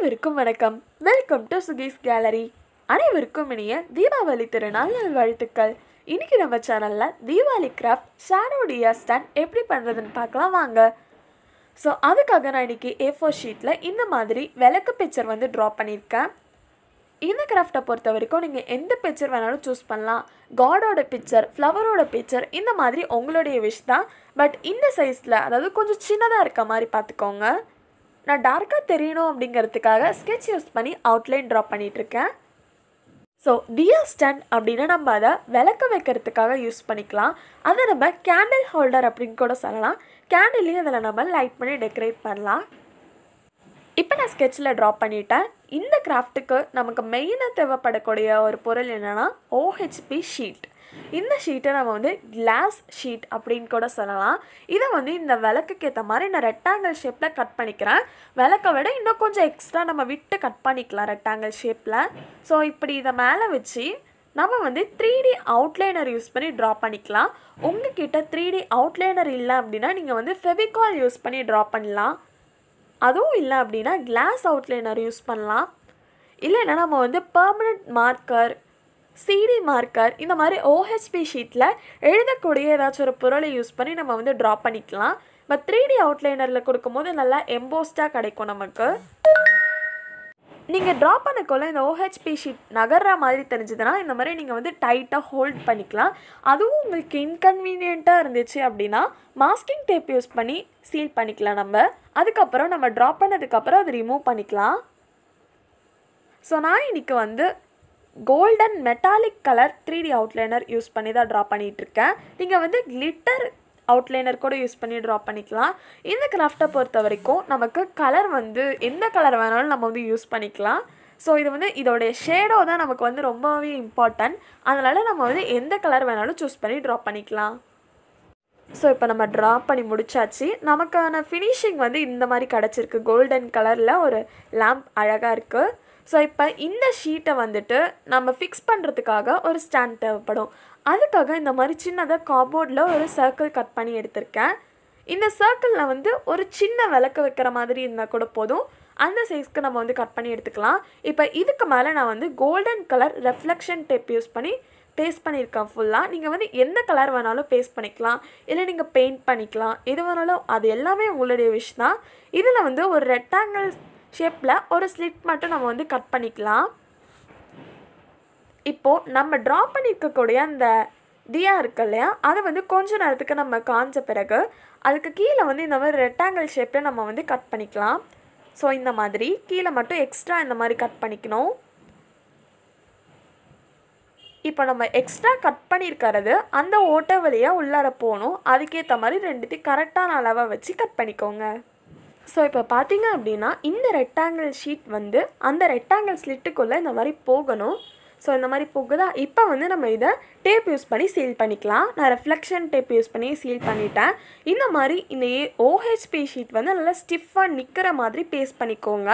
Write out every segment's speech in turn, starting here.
அனைவருக்கும் வணக்கம் welcome to சுகீஸ் gallery அனைவருக்கும் இனிய தீபாவளி திருநாள் நல்வாழ்த்துக்கள் இன்றைக்கி நம்ம சேனலில் Deepavali craft shadow diya stand எப்படி பண்ணுறதுன்னு பார்க்கலாம் வாங்க ஸோ அதுக்காக நான் இன்றைக்கி ஏ ஃபோர் ஷீட்டில் இந்த மாதிரி விளக்கு பிக்சர் வந்து ட்ரா பண்ணியிருக்கேன் இந்த கிராஃப்டை பொறுத்த வரைக்கும் நீங்கள் எந்த பிக்சர் வேணாலும் சூஸ் பண்ணலாம் காடோட பிக்சர் ஃப்ளவரோட பிக்சர் இந்த மாதிரி உங்களுடைய விஷ் தான் பட் இந்த சைஸில் அதாவது கொஞ்சம் சின்னதாக இருக்க மாதிரி பார்த்துக்கோங்க நான் டார்க்காக தெரியணும் அப்படிங்கிறதுக்காக ஸ்கெட்ச் யூஸ் பண்ணி அவுட்லைன் ட்ரா பண்ணிகிட்ருக்கேன் ஸோ டியர் ஸ்டன் அப்படின்னா நம்ம அதை விளக்க வைக்கிறதுக்காக யூஸ் பண்ணிக்கலாம் அதை நம்ம கேண்டில் ஹோல்டர் அப்படின்னு கூட சொல்லலாம் கேண்டில்லையும் அதில் நம்ம லைட் பண்ணி டெக்கரேட் பண்ணலாம் இப்போ நான் ஸ்கெட்சில் ட்ரா பண்ணிட்டேன் இந்த கிராஃப்ட்டுக்கு நமக்கு மெயினாக தேவைப்படக்கூடிய ஒரு பொருள் என்னென்னா ஓஹெச்பி ஷீட் இந்த ஷீட்டை நம்ம வந்து கிளாஸ் ஷீட் அப்படின்னு கூட சொல்லலாம் இதை வந்து இந்த விளக்குக்கு ஏற்ற மாதிரி நான் ரெக்டாங்கிள் ஷேப்பில் கட் பண்ணிக்கிறேன் விளக்கை விட இன்னும் கொஞ்சம் எக்ஸ்ட்ரா நம்ம விட்டு கட் பண்ணிக்கலாம் ரெக்டாங்கிள் ஷேப்பில் ஸோ இப்படி இதை மேலே வச்சு நம்ம வந்து த்ரீ டி அவுட்லைனர் யூஸ் பண்ணி ட்ரா பண்ணிக்கலாம் உங்ககிட்ட த்ரீ டி அவுட்லைனர் இல்லை அப்படின்னா நீங்கள் வந்து ஃபெவிகால் யூஸ் பண்ணி ட்ரா பண்ணலாம் அதுவும் இல்லை அப்படின்னா கிளாஸ் அவுட்லைனர் யூஸ் பண்ணலாம் இல்லைன்னா நம்ம வந்து பர்மனண்ட் மார்க்கர் சிடி மார்க்கர் இந்த மாதிரி ஓஹெச்பி ஷீட்டில் எழுதக்கூடிய ஏதாச்சும் ஒரு பொருளை யூஸ் பண்ணி நம்ம வந்து ட்ரா பண்ணிக்கலாம் பட் த்ரீ டி அவுட்லைனரில் கொடுக்கும்போது நல்லா எம்போஸ்டாக கிடைக்கும் நமக்கு நீங்கள் ட்ரா பண்ணக்குள்ள இந்த ஓஹெச்பி ஷீட் நகர்ற மாதிரி தெரிஞ்சதுன்னா இந்த மாதிரி நீங்கள் வந்து டைட்டாக ஹோல்ட் பண்ணிக்கலாம் அதுவும் உங்களுக்கு இன்கன்வீனியண்ட்டாக இருந்துச்சு அப்படின்னா மாஸ்கிங் டேப் யூஸ் பண்ணி சீல் பண்ணிக்கலாம் நம்ம அதுக்கப்புறம் நம்ம ட்ரா பண்ணதுக்கப்புறம் அதை ரிமூவ் பண்ணிக்கலாம் ஸோ நான் இன்றைக்கி வந்து golden metallic colour three D outliner use பண்ணி தான் ட்ரா பண்ணிகிட்ருக்கேன் நீங்கள் வந்து கிளிட்டர் அவுட்லைனர் கூட யூஸ் பண்ணி ட்ரா பண்ணிக்கலாம் இந்த கிராஃப்டை பொறுத்த வரைக்கும் நமக்கு கலர் வந்து எந்த கலர் வேணாலும் நம்ம வந்து யூஸ் பண்ணிக்கலாம் ஸோ இது வந்து இதோடைய ஷேடோ தான் நமக்கு வந்து ரொம்பவே இம்பார்ட்டன்ட் அதனால் நம்ம வந்து எந்த கலர் வேணாலும் சூஸ் பண்ணி ட்ரா பண்ணிக்கலாம் ஸோ இப்போ நம்ம ட்ரா பண்ணி முடிச்சாச்சு நமக்கான ஃபினிஷிங் வந்து இந்த மாதிரி கிடச்சிருக்கு கோல்டன் கலரில் ஒரு லேம்ப் அழகாக இருக்குது ஸோ இப்போ இந்த ஷீட்டை வந்துட்டு நம்ம ஃபிக்ஸ் பண்ணுறதுக்காக ஒரு ஸ்டாண்ட் தேவைப்படும் அதுக்காக இந்த மாதிரி சின்னதாக காபோர்டில் ஒரு சர்க்கிள் கட் பண்ணி எடுத்திருக்கேன் இந்த சர்க்கிளில் வந்து ஒரு சின்ன விளக்கு வைக்கிற மாதிரி இருந்தால் கூட போதும் அந்த சைஸ்க்கு நம்ம வந்து கட் பண்ணி எடுத்துக்கலாம் இப்போ இதுக்கு மேலே நான் வந்து golden colour reflection tape use பண்ணி பேஸ்ட் பண்ணியிருக்கேன் ஃபுல்லாக நீங்கள் வந்து எந்த கலர் வேணாலும் பேஸ்ட் பண்ணிக்கலாம் இல்லை நீங்கள் பெயிண்ட் பண்ணிக்கலாம் எது வேணாலும் அது எல்லாமே உங்களுடைய விஷ் தான் இதில் வந்து ஒரு ரெக்டாங்கிள் ஷேப்பில் ஒரு ஸ்லிட் மட்டும் நம்ம வந்து கட் பண்ணிக்கலாம் இப்போது நம்ம ட்ரா பண்ணியிருக்கக்கூடிய அந்த தியா இருக்கு இல்லையா அதை வந்து கொஞ்ச நேரத்துக்கு நம்ம காஞ்ச பிறகு அதுக்கு கீழே வந்து இந்த மாதிரி ரெக்டாங்கிள் ஷேப்பில் நம்ம வந்து கட் பண்ணிக்கலாம் ஸோ இந்த மாதிரி கீழே மட்டும் எக்ஸ்ட்ரா இந்த மாதிரி கட் பண்ணிக்கணும் இப்போ நம்ம எக்ஸ்ட்ரா கட் பண்ணியிருக்கிறது அந்த ஓட்டை வழியாக உள்ளார போகணும் அதுக்கேற்ற மாதிரி ரெண்டுத்தையும் கரெக்டான அளவை வச்சு கட் பண்ணிக்கோங்க ஸோ இப்போ பார்த்தீங்க அப்படின்னா இந்த ரெக்டாங்கிள் ஷீட் வந்து அந்த ரெக்டாங்கிள் ஸ்லிட்டுக்குள்ளே இந்த மாதிரி போகணும் ஸோ இந்த மாதிரி போகுதா இப்போ வந்து நம்ம இதை டேப் யூஸ் பண்ணி சீல் பண்ணிக்கலாம் நான் ரெஃப்ளெக்ஷன் டேப் யூஸ் பண்ணி சீல் பண்ணிட்டேன் இந்த மாதிரி இந்த ஏ ஓஹெச்பி ஷீட் வந்து நல்லா ஸ்டிஃபாக நிற்கிற மாதிரி பேஸ்ட் பண்ணிக்கோங்க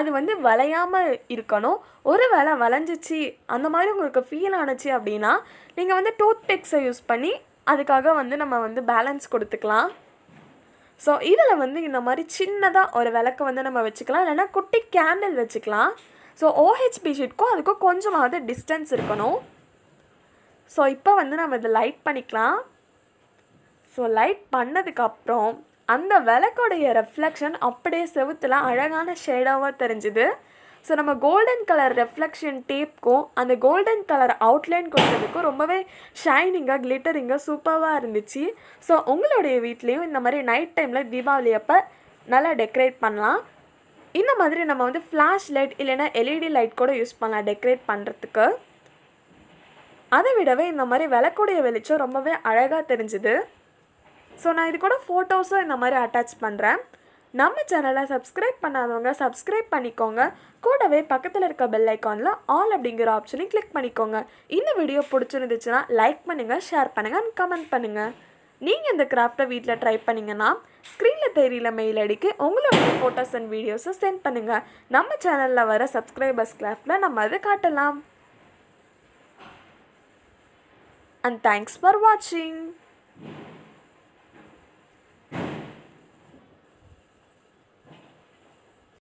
அது வந்து வளையாமல் இருக்கணும் ஒரு வேளை வளைஞ்சிச்சு அந்த மாதிரி உங்களுக்கு ஃபீல் ஆணுச்சு அப்படின்னா நீங்கள் வந்து டூத் பிக்ஸை யூஸ் பண்ணி அதுக்காக வந்து நம்ம வந்து பேலன்ஸ் கொடுத்துக்கலாம் ஸோ இதில் வந்து இந்த மாதிரி சின்னதாக ஒரு விளக்கு வந்து நம்ம வச்சுக்கலாம் இல்லைன்னா குட்டி கேண்டில் வச்சுக்கலாம் ஸோ ஓஹெச்பி ஷீட்க்கும் அதுக்கும் கொஞ்சமாவது டிஸ்டன்ஸ் இருக்கணும் ஸோ இப்போ வந்து நம்ம இதை லைட் பண்ணிக்கலாம் ஸோ லைட் பண்ணதுக்கப்புறம் அந்த விளக்கோடைய ரெஃப்ளெக்ஷன் அப்படியே செவுத்தில் அழகான ஷேடாவாக தெரிஞ்சுது ஸோ நம்ம கோல்டன் கலர் ரெஃப்ளெக்ஷன் டேப்க்கும் அந்த கோல்டன் கலர் அவுட்லைன் கொடுத்ததுக்கும் ரொம்பவே ஷைனிங்காக கிளிட்டரிங்காக சூப்பராக இருந்துச்சு ஸோ உங்களுடைய வீட்லேயும் இந்த மாதிரி நைட் டைமில் தீபாவளி அப்போ நல்லா டெக்கரேட் பண்ணலாம் இந்த மாதிரி நம்ம வந்து ஃப்ளாஷ் லைட் இல்லைன்னா எல்இடி லைட் e கூட யூஸ் பண்ணலாம் டெக்கரேட் பண்ணுறதுக்கு அதை விடவே இந்த மாதிரி விளக்குடைய வெளிச்சம் ரொம்பவே அழகாக தெரிஞ்சுது ஸோ நான் இது கூட ஃபோட்டோஸும் இந்த மாதிரி அட்டாச் பண்ணுறேன் நம்ம சேனலை சப்ஸ்கிரைப் பண்ணாதவங்க சப்ஸ்கிரைப் பண்ணிக்கோங்க கூடவே பக்கத்தில் இருக்க பெல் ஐக்கானில் ஆல் அப்படிங்கிற ஆப்ஷனையும் கிளிக் பண்ணிக்கோங்க இந்த வீடியோ பிடிச்சிருந்துச்சுன்னா லைக் பண்ணுங்கள் ஷேர் பண்ணுங்கள் அண்ட் கமெண்ட் பண்ணுங்கள் நீங்கள் இந்த கிராஃப்டை வீட்டில் ட்ரை பண்ணிங்கன்னா ஸ்க்ரீனில் தெரியல மெயில் அடிக்கு உங்களுடைய ஃபோட்டோஸ் அண்ட் வீடியோஸை சென்ட் பண்ணுங்கள் நம்ம சேனலில் வர சப்ஸ்கிரைபர்ஸ் கிராஃப்டில் நம்ம அதை காட்டலாம் அண்ட் தேங்க்ஸ் ஃபார் வாட்சிங்